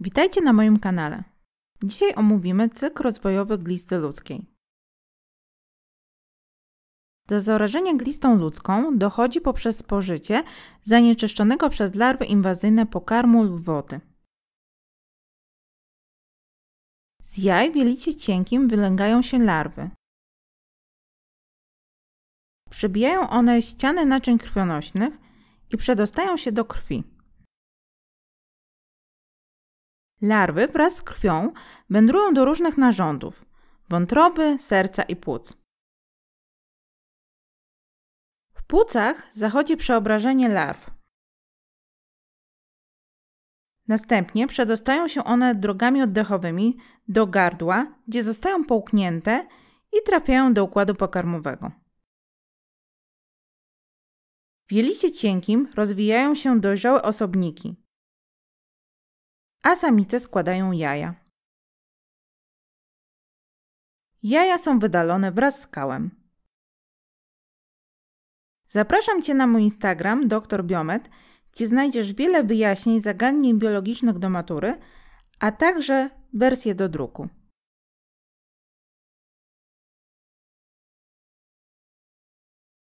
Witajcie na moim kanale. Dzisiaj omówimy cykl rozwojowy glisty ludzkiej. Do zarażenia glistą ludzką dochodzi poprzez spożycie zanieczyszczonego przez larwy inwazyjne pokarmu lub wody. Z jaj w jelicie cienkim wylęgają się larwy. Przebijają one ściany naczyń krwionośnych i przedostają się do krwi. Larwy wraz z krwią wędrują do różnych narządów wątroby, serca i płuc. W płucach zachodzi przeobrażenie larw. Następnie przedostają się one drogami oddechowymi do gardła, gdzie zostają połknięte i trafiają do układu pokarmowego. W jelicie cienkim rozwijają się dojrzałe osobniki, a samice składają jaja. Jaja są wydalone wraz z kałem. Zapraszam Cię na mój Instagram dr Biomet, gdzie znajdziesz wiele wyjaśnień zagadnień biologicznych do matury, a także wersję do druku.